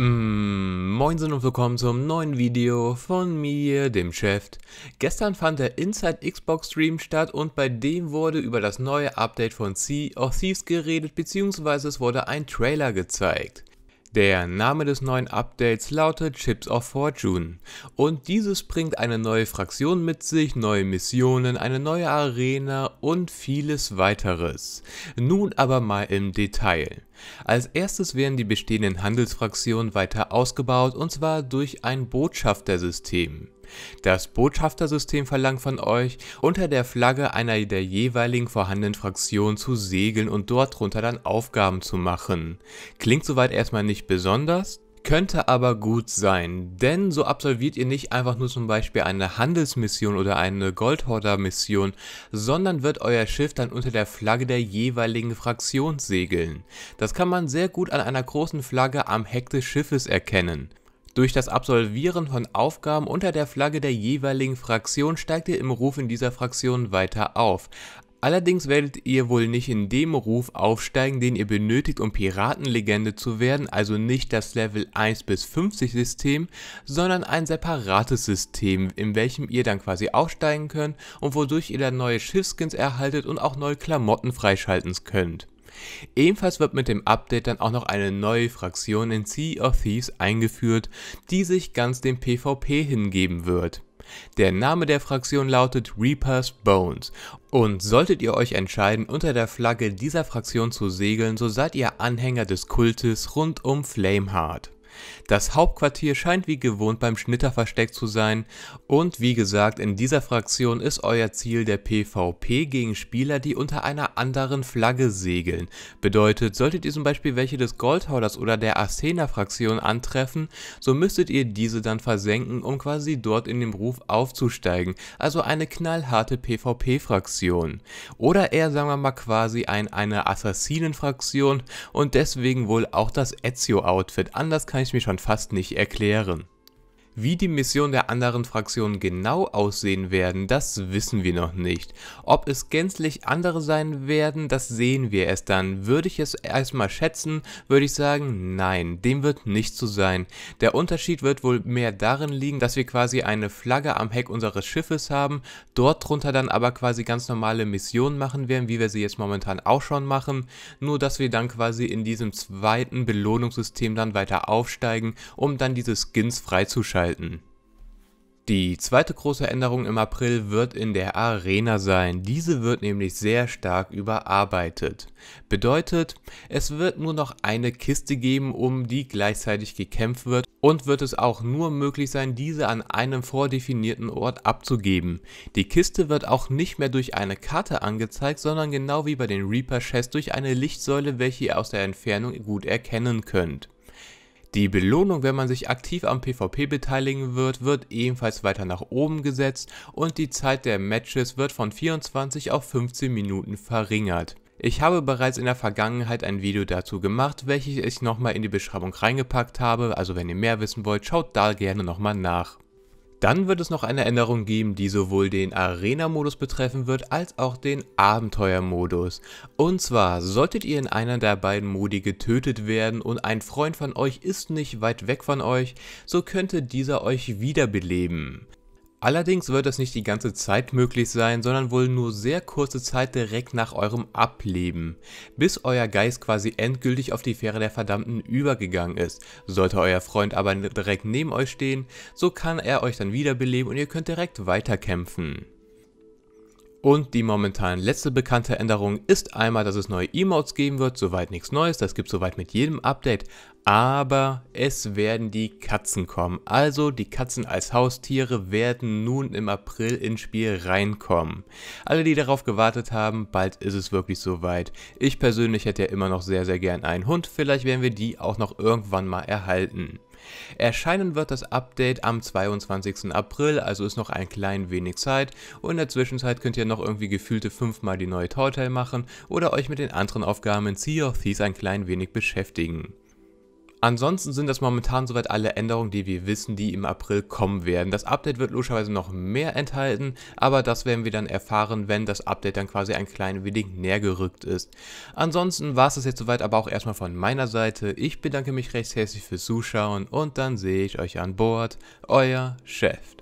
Mm, Moinsen und willkommen zum neuen Video von mir, dem Chef. Gestern fand der Inside Xbox Stream statt und bei dem wurde über das neue Update von Sea of Thieves geredet bzw. es wurde ein Trailer gezeigt. Der Name des neuen Updates lautet Chips of Fortune und dieses bringt eine neue Fraktion mit sich, neue Missionen, eine neue Arena und vieles weiteres. Nun aber mal im Detail. Als erstes werden die bestehenden Handelsfraktionen weiter ausgebaut und zwar durch ein Botschaftersystem. Das Botschaftersystem verlangt von euch, unter der Flagge einer der jeweiligen vorhandenen Fraktionen zu segeln und dort drunter dann Aufgaben zu machen. Klingt soweit erstmal nicht besonders, könnte aber gut sein, denn so absolviert ihr nicht einfach nur zum Beispiel eine Handelsmission oder eine Goldhorder-Mission, sondern wird euer Schiff dann unter der Flagge der jeweiligen Fraktion segeln. Das kann man sehr gut an einer großen Flagge am Heck des Schiffes erkennen. Durch das Absolvieren von Aufgaben unter der Flagge der jeweiligen Fraktion steigt ihr im Ruf in dieser Fraktion weiter auf. Allerdings werdet ihr wohl nicht in dem Ruf aufsteigen, den ihr benötigt, um Piratenlegende zu werden, also nicht das Level 1 bis 50 System, sondern ein separates System, in welchem ihr dann quasi aufsteigen könnt und wodurch ihr dann neue Schiffskins erhaltet und auch neue Klamotten freischalten könnt. Ebenfalls wird mit dem Update dann auch noch eine neue Fraktion in Sea of Thieves eingeführt, die sich ganz dem PvP hingeben wird. Der Name der Fraktion lautet Reaper's Bones und solltet ihr euch entscheiden, unter der Flagge dieser Fraktion zu segeln, so seid ihr Anhänger des Kultes rund um Flameheart. Das Hauptquartier scheint wie gewohnt beim Schnitter versteckt zu sein und wie gesagt in dieser Fraktion ist euer Ziel der PvP gegen Spieler, die unter einer anderen Flagge segeln. Bedeutet, solltet ihr zum Beispiel welche des Goldhaulers oder der Athena Fraktion antreffen, so müsstet ihr diese dann versenken, um quasi dort in dem Ruf aufzusteigen, also eine knallharte PvP Fraktion. Oder eher sagen wir mal quasi ein, eine Assassinen Fraktion und deswegen wohl auch das Ezio Outfit, anders kann kann ich mir schon fast nicht erklären. Wie die Missionen der anderen Fraktionen genau aussehen werden, das wissen wir noch nicht. Ob es gänzlich andere sein werden, das sehen wir erst dann. Würde ich es erstmal schätzen, würde ich sagen, nein, dem wird nicht so sein. Der Unterschied wird wohl mehr darin liegen, dass wir quasi eine Flagge am Heck unseres Schiffes haben, dort drunter dann aber quasi ganz normale Missionen machen werden, wie wir sie jetzt momentan auch schon machen, nur dass wir dann quasi in diesem zweiten Belohnungssystem dann weiter aufsteigen, um dann diese Skins freizuschalten freischalten. Die zweite große Änderung im April wird in der Arena sein. Diese wird nämlich sehr stark überarbeitet. Bedeutet, es wird nur noch eine Kiste geben, um die gleichzeitig gekämpft wird und wird es auch nur möglich sein, diese an einem vordefinierten Ort abzugeben. Die Kiste wird auch nicht mehr durch eine Karte angezeigt, sondern genau wie bei den Reaper Chests durch eine Lichtsäule, welche ihr aus der Entfernung gut erkennen könnt. Die Belohnung, wenn man sich aktiv am PvP beteiligen wird, wird ebenfalls weiter nach oben gesetzt und die Zeit der Matches wird von 24 auf 15 Minuten verringert. Ich habe bereits in der Vergangenheit ein Video dazu gemacht, welches ich nochmal in die Beschreibung reingepackt habe, also wenn ihr mehr wissen wollt, schaut da gerne nochmal nach. Dann wird es noch eine Änderung geben, die sowohl den Arena-Modus betreffen wird, als auch den Abenteuer-Modus. Und zwar, solltet ihr in einer der beiden Modi getötet werden und ein Freund von euch ist nicht weit weg von euch, so könnte dieser euch wiederbeleben. Allerdings wird das nicht die ganze Zeit möglich sein, sondern wohl nur sehr kurze Zeit direkt nach eurem Ableben, bis euer Geist quasi endgültig auf die Fähre der Verdammten übergegangen ist. Sollte euer Freund aber direkt neben euch stehen, so kann er euch dann wiederbeleben und ihr könnt direkt weiterkämpfen. Und die momentan letzte bekannte Änderung ist einmal, dass es neue Emotes geben wird, soweit nichts Neues, das gibt es soweit mit jedem Update, aber es werden die Katzen kommen. Also die Katzen als Haustiere werden nun im April ins Spiel reinkommen. Alle, die darauf gewartet haben, bald ist es wirklich soweit. Ich persönlich hätte ja immer noch sehr, sehr gern einen Hund, vielleicht werden wir die auch noch irgendwann mal erhalten. Erscheinen wird das Update am 22. April, also ist noch ein klein wenig Zeit und in der Zwischenzeit könnt ihr noch irgendwie gefühlte fünfmal die neue Tortail machen oder euch mit den anderen Aufgaben in Sea of Thieves ein klein wenig beschäftigen. Ansonsten sind das momentan soweit alle Änderungen, die wir wissen, die im April kommen werden. Das Update wird logischerweise noch mehr enthalten, aber das werden wir dann erfahren, wenn das Update dann quasi ein klein wenig näher gerückt ist. Ansonsten war es das jetzt soweit aber auch erstmal von meiner Seite. Ich bedanke mich recht herzlich fürs Zuschauen und dann sehe ich euch an Bord. Euer Chef.